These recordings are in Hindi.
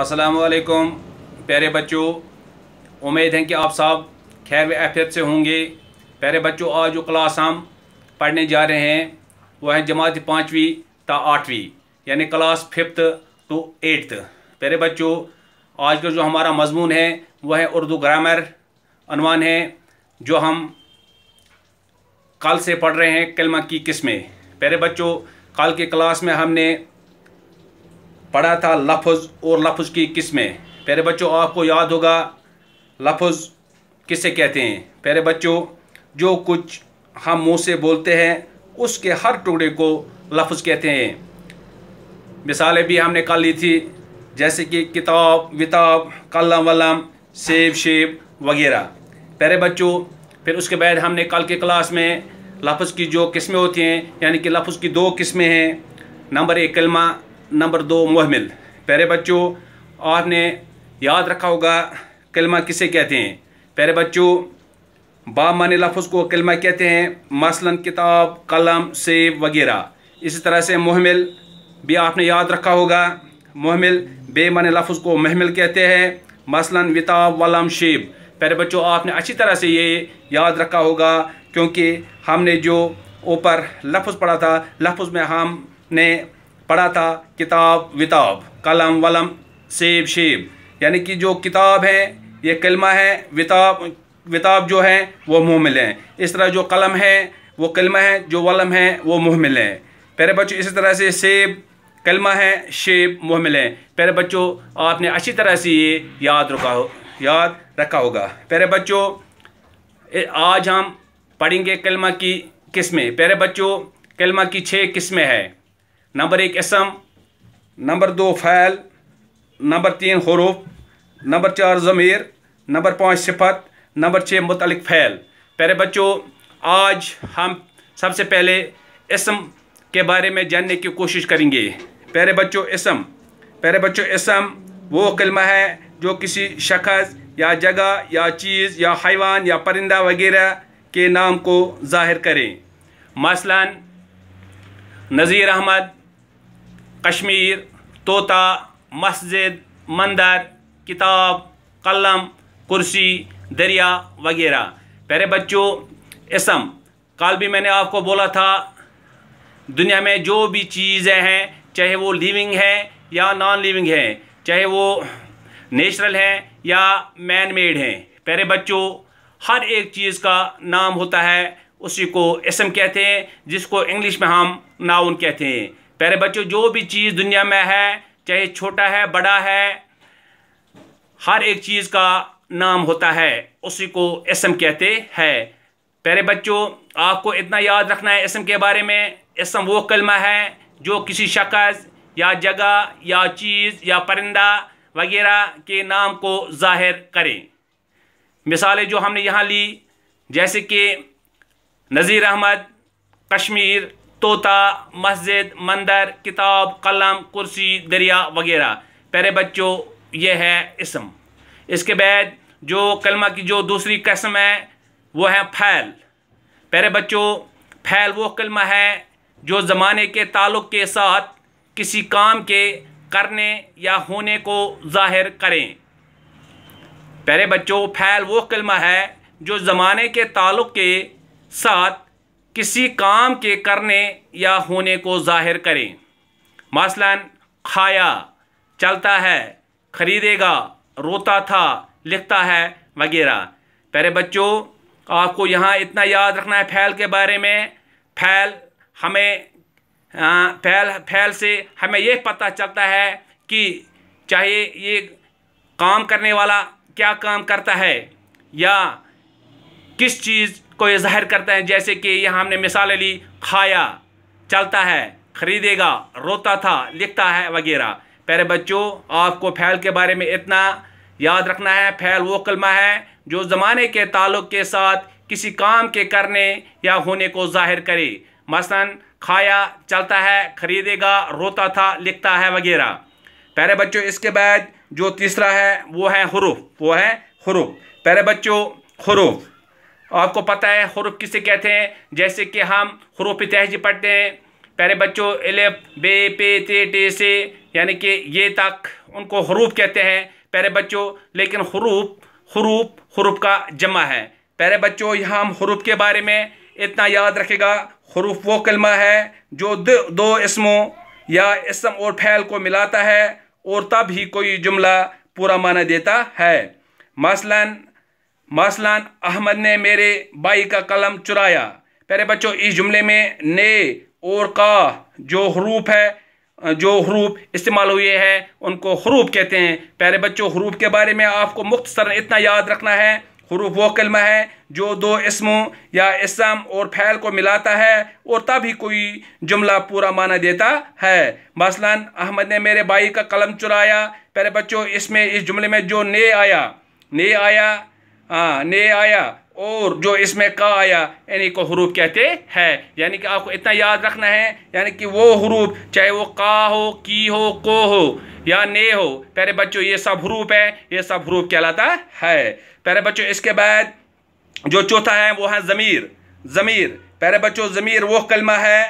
असलकुम प्यारे बच्चों उम्मीद है कि आप सब खैर व से होंगे प्यारे बच्चों आज जो क्लास हम पढ़ने जा रहे हैं वह है जमात पाँचवीं ता आठवीं यानी क्लास फिफ्थ टू एट्थ प्यारे बच्चों आज का जो हमारा मजमून है वह है उर्दू ग्रामर अनवान है जो हम कल से पढ़ रहे हैं कलमा की किस्में प्यारे बच्चों कल के क्लास में हमने पढ़ा था लफज और लफज की किस्में प्यारे बच्चों आपको याद होगा लफज किसे कहते हैं प्यारे बच्चों जो कुछ हम मुँह से बोलते हैं उसके हर टुकड़े को लफ्ज़ कहते हैं मिसालें भी हमने कल ली थी जैसे कि किताब विताब कलम वलम सेब शेब वगैरह प्यारे बच्चों फिर उसके बाद हमने कल के क्लास में लफ्ज़ की जो किस्में होती हैं यानी कि लफ्ज़ की दो किस्में हैं नंबर एक कलमा नंबर दो महमिल प्यारे बच्चों आपने याद रखा होगा कलमा किसे कहते हैं प्यारे बच्चों बामान लफज लफ्ज़ को कलमा कहते हैं मसलन किताब कलम सेब वगैरह इसी तरह से महमिल भी आपने याद रखा होगा महमिल बेमान लफज लफ्ज़ को महमिल कहते हैं मसलन विताब वलम शेब प्यारे बच्चों आपने अच्छी तरह से ये याद रखा होगा क्योंकि हमने जो ऊपर लफ्ज़ पढ़ा था लफ्ज़ में हमने पढ़ा था किताब विताब कलम वलम सेब शेब यानी कि जो किताब है ये कलमा है विताब विताब जो है वो में लें इस तरह जो कलम है वो कलमा है जो वलम है वो में लें प्यारे बच्चों इसी तरह से सेब कलमा है शेब में लें पहले बच्चों आपने अच्छी तरह से ये याद रखा हो याद रखा होगा पहले बच्चों आज हम पढ़ेंगे कलमा की किस्में प्यारे बच्चों कलमा की छः किस्में हैं नंबर एक इसम नंबर दो फ़ैल नंबर तीन हरूफ नंबर चार ज़मीर नंबर पाँच सिफत नंबर छः मुतलिक फ़ैल प्यारे बच्चों आज हम सबसे पहले इसम के बारे में जानने की कोशिश करेंगे प्यारे बच्चों इसम प्यारे बच्चों इसम वो कलमा है जो किसी शख्स या जगह या चीज़ या हैवान या परिंदा वगैरह के नाम को जाहिर करें मसला नज़ीर अहमद कश्मीर तोता मस्जिद मंदिर किताब कलम कुर्सी दरिया वगैरह पहले बच्चों इसम कल भी मैंने आपको बोला था दुनिया में जो भी चीज़ें हैं चाहे वो लिविंग है या नॉन लिविंग है चाहे वो नेचुरल हैं या मैन मेड हैं पहले बच्चों हर एक चीज़ का नाम होता है उसी को इसम कहते हैं जिसको इंग्लिश में हम नाउन कहते हैं प्यारे बच्चों जो भी चीज़ दुनिया में है चाहे छोटा है बड़ा है हर एक चीज़ का नाम होता है उसी को इसम कहते हैं प्यारे बच्चों आपको इतना याद रखना है इसम के बारे में इसम वो कलमा है जो किसी शख्स या जगह या चीज़ या परिंदा वगैरह के नाम को जाहिर करें मिसालें जो हमने यहाँ ली जैसे कि नज़ीर अहमद कश्मीर तोता मस्जिद मंदिर किताब कलम कुर्सी दरिया वगैरह प्यारे बच्चों ये है इसम इसके बाद जो कलमा की जो दूसरी कस्म है वो है फैल प्यारे बच्चों फैल वो कलमा है जो ज़माने के ताल्लुक़ के साथ किसी काम के करने या होने को जाहिर करें प्यारे बच्चों फैल वो कलमा है जो ज़माने के ताल्लुक़ के साथ किसी काम के करने या होने को जाहिर करें मसला खाया चलता है खरीदेगा रोता था लिखता है वगैरह पहले बच्चों आपको यहाँ इतना याद रखना है फैल के बारे में फैल हमें फैल फैल से हमें यह पता चलता है कि चाहे ये काम करने वाला क्या काम करता है या किस चीज़ को ये जाहिर करते हैं जैसे कि यहाँ हमने मिसाल ली खाया चलता है खरीदेगा रोता था लिखता है वगैरह प्यारे बच्चों आपको फैल के बारे में इतना याद रखना है फैल वो कलमा है जो ज़माने के ताल्लुक़ के साथ किसी काम के करने या होने को जाहिर करे मसलन खाया चलता है खरीदेगा रोता था लिखता है वगैरह प्यारे बच्चों इसके बाद जो तीसरा है वो है हरूफ वो है हरूफ प्यारे बच्चों हरूफ आपको पता है हरूफ किसे कहते हैं जैसे कि हम हरूफ तहजी पढ़ते हैं पहले बच्चों एलिफ बे पे ते टे से यानी कि ये तक उनको हरूफ कहते हैं पहले बच्चों लेकिन हरूफ हरूफ हरूफ का जमा है पहले बच्चों यहाँ हम हरूफ के बारे में इतना याद रखेगा हरूफ वो कलमा है जो दो, दो इसमों या इसम और फैल को मिलाता है और तब ही कोई जुमला पूरा माना देता है मसलन मसलन अहमद ने मेरे भाई का कलम चुराया पहले बच्चों इस जुमले में ने और का जो हरूप है जो हरूप इस्तेमाल हुए हैं उनको हरूफ कहते हैं प्यारे बच्चों हरूफ के बारे में आपको मुख्तसर इतना याद रखना है हरूफ वो कलमा है जो दो इसमों या इसम और फैल को मिलाता है और तभी कोई जुमला पूरा माना देता है मसलन अहमद ने मेरे भाई का कलम चुराया प्यारे बच्चों इसमें इस जुमले में जो ने आया ने आया हाँ ने आया और जो इसमें का आया यानी को हरूफ कहते हैं यानी कि आपको इतना याद रखना है यानी कि वो हरूफ चाहे वो का हो की हो को हो या ने हो पहले बच्चों ये सब हरूफ है ये सब हरूफ कहलाता है पहले बच्चों इसके बाद जो चौथा है वो है ज़मीर ज़मीर पहले बच्चों ज़मीर वो कलमा है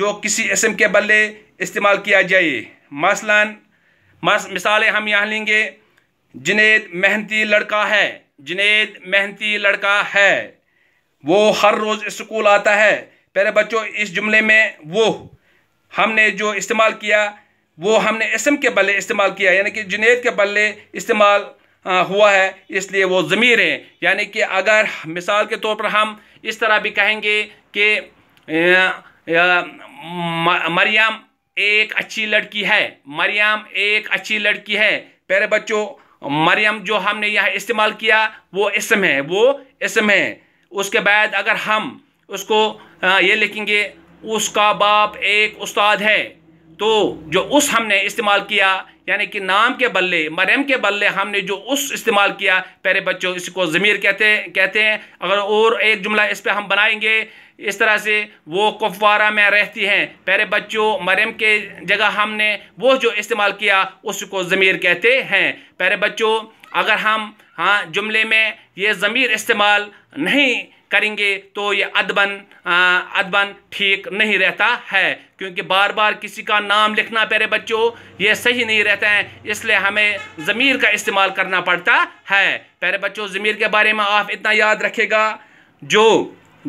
जो किसी इसम के बल्ले इस्तेमाल किया जाए मसला मस, मिसालें हम यहाँ लेंगे जिनेद मेहनती लड़का है जुनेद मेहनती लड़का है वो हर रोज़ स्कूल आता है पहले बच्चों इस जुमले में वो हमने जो इस्तेमाल किया वो हमने इसम के बल्ले इस्तेमाल किया यानी कि जुनेद के बल्ले इस्तेमाल हुआ है इसलिए वो ज़मीर हैं यानी कि अगर मिसाल के तौर पर हम इस तरह भी कहेंगे कि मरियम एक अच्छी लड़की है मरियम एक अच्छी लड़की है प्यारे बच्चों मरियम जो हमने यहाँ इस्तेमाल किया वो इसम है वो इसम है उसके बाद अगर हम उसको ये लिखेंगे उसका बाप एक उस्ताद है तो जो उस हमने इस्तेमाल किया यानी कि नाम के बल्ले मरम के बल्ले हमने जो उस इस्तेमाल किया पहले बच्चों इसको ज़मीर कहते कहते हैं अगर और एक जुमला इस पर हम बनाएंगे इस तरह से वो कुफवारा में रहती हैं पहले बच्चों मरम के जगह हमने वो जो इस्तेमाल किया उसको ज़मीर कहते हैं पहले बच्चों अगर हम हाँ जुमले में ये ज़मीर इस्तेमाल नहीं करेंगे तो ये अदबन अदबन ठीक नहीं रहता है क्योंकि बार बार किसी का नाम लिखना प्यारे बच्चों ये सही नहीं रहता है इसलिए हमें ज़मीर का इस्तेमाल करना पड़ता है प्यारे बच्चों ज़मीर के बारे में आप इतना याद रखेगा जो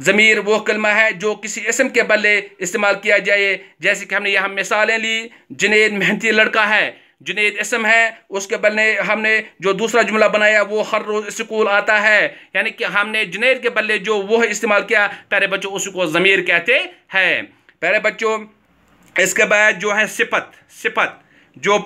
ज़मीर वो कलमा है जो किसी इसम के बल्ले इस्तेमाल किया जाए जैसे कि हमने यहाँ मिसालें ली जिन्हें मेहनती लड़का है जुनेद इसम है उसके बल्ले हमने जो दूसरा जुमला बनाया वो हर रोज़ स्कूल आता है यानी कि हमने जुनेद के बल्ले जो वह इस्तेमाल किया प्यारे बच्चों उसको ज़मीर कहते हैं प्यारे बच्चों इसके बाद जो है सिपत सिपत जो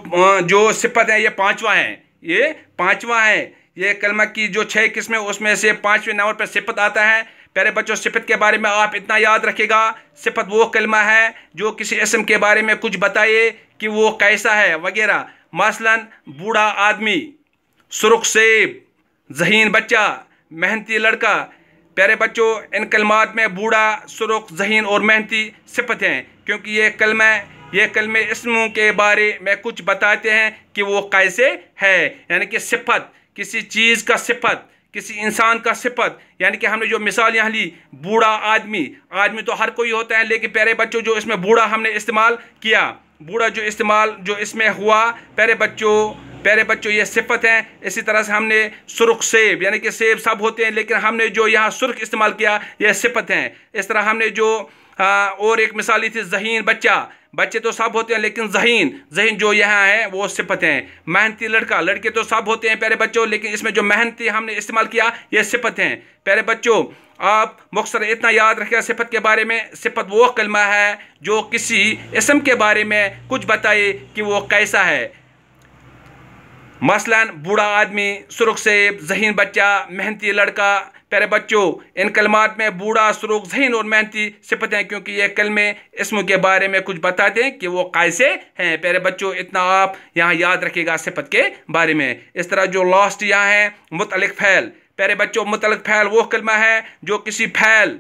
जो सिपत है ये पाँचवा है ये पाँचवा है ये कलमा की जो छः किस्में उसमें से पाँचवें नंबर पर सिपत आता है प्यारे बच्चों सिफत के बारे में आप इतना याद रखेगा सिफत वो कलमा है जो किसी इसम के बारे में कुछ बताए कि वो कैसा है वगैरह मसलन बूढ़ा आदमी सुरख सेब जहीन बच्चा मेहनती लड़का प्यारे बच्चों इन कलमात में बूढ़ा सुरख जहीन और मेहनती सिफत हैं क्योंकि ये कलमा ये कलमे इसमों के बारे में कुछ बताते हैं कि वो कैसे है यानी कि सिफत किसी चीज़ का सिफत किसी इंसान का सिपत यानी कि हमने जो मिसाल यहाँ ली बूढ़ा आदमी आदमी तो हर कोई होता है लेकिन प्यारे बच्चों जो इसमें बूढ़ा हमने इस्तेमाल किया बूढ़ा जो इस्तेमाल जो इसमें हुआ प्यारे बच्चों प्यारे बच्चों ये सिफत हैं इसी तरह से हमने सुरख सेब यानी कि सेब सब होते हैं लेकिन हमने जो यहाँ सुरख इस्तेमाल किया यह सिफत हैं इस तरह हमने जो आ, और एक मिसाल ली थी जहीन बच्चा बच्चे तो सब होते हैं लेकिन जहीन जहीन जो यहाँ है वो सिफत हैं मेहनती लड़का लड़के तो सब होते हैं प्यारे बच्चों लेकिन इसमें जो मेहनती हमने इस्तेमाल किया ये सिफत हैं प्यारे बच्चों आप मुख्तर इतना याद रखिएगा सिफत के बारे में सिफत वो कलमा है जो किसी इसम के बारे में कुछ बताए कि वो कैसा है मसलन बूढ़ा आदमी सुरख सेब जहीन बच्चा मेहनती लड़का प्यारे बच्चों इन कलमात में बूढ़ा सुरुख जहन और मेहनती सिपतें क्योंकि ये कलमे इसम के बारे में कुछ बता दें कि वो कैसे हैं प्यारे बच्चों इतना आप यहाँ याद रखिएगा सिपत के बारे में इस तरह जो लास्ट यहाँ है मुतल फैल प्यारे बच्चों मुतल फैल वो कलमा है जो किसी फैल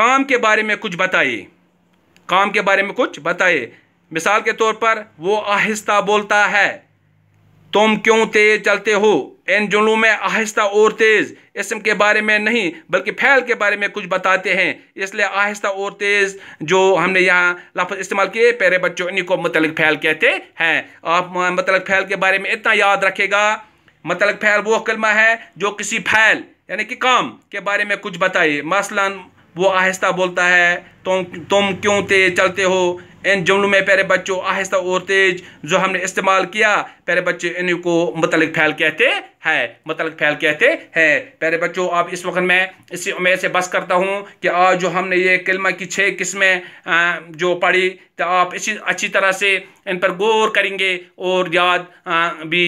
काम के बारे में कुछ बताइए काम के बारे में कुछ बताइए मिसाल के तौर पर वो आहिस्ता बोलता है तुम क्यों तेज चलते हो इन जुमलों में आहिस्ता और तेज़ इसम के बारे में नहीं बल्कि फैल के बारे में कुछ बताते हैं इसलिए आहिस्ता और तेज़ जो हमने यहाँ लफ इस्तेमाल किए पेरे बच्चों इन्हीं को मतलब फैल कहते हैं आप मतलब फैल के बारे में इतना याद रखेगा मतलब फैल वो कलमा है जो किसी फैल यानी कि काम के बारे में कुछ बताइए मसला वो आहिस्ता बोलता है तुम तुम क्यों तेज चलते हो इन जुमलों में पेरे बच्चों आहिस्ता और तेज जो हमने इस्तेमाल किया प्यारे बच्चे को मुतल फैल कहते हैं मुतल फैल कहते हैं प्यारे बच्चों अब इस वक्त मैं इसी उम्मीद से बस करता हूँ कि आज जो हमने ये कलमा की छः किस्में जो पढ़ी तो आप इसी अच्छी तरह से इन पर गौर करेंगे और याद भी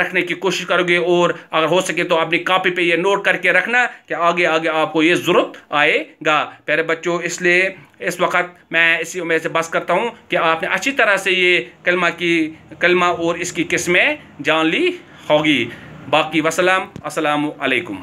रखने की कोशिश करोगे और अगर हो सके तो अपनी कापी पर यह नोट करके रखना कि आगे आगे आपको ये ज़रूरत आएगा प्यारे बच्चों इसलिए इस वक्त मैं इसी उम्मीद से बस करता हूँ कि आपने अच्छी तरह से ये कलमा की कलमा और इसकी किस्में जान ली होगी बाकी वसलम असलकुम